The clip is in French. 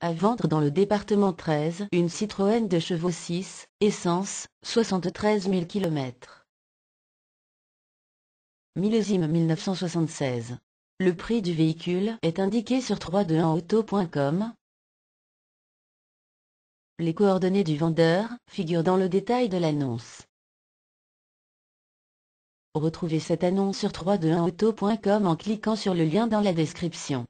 À vendre dans le département 13, une Citroën de chevaux 6, essence, 73 000 km. Millésime 1976. Le prix du véhicule est indiqué sur 321auto.com. Les coordonnées du vendeur figurent dans le détail de l'annonce. Retrouvez cette annonce sur 321auto.com en cliquant sur le lien dans la description.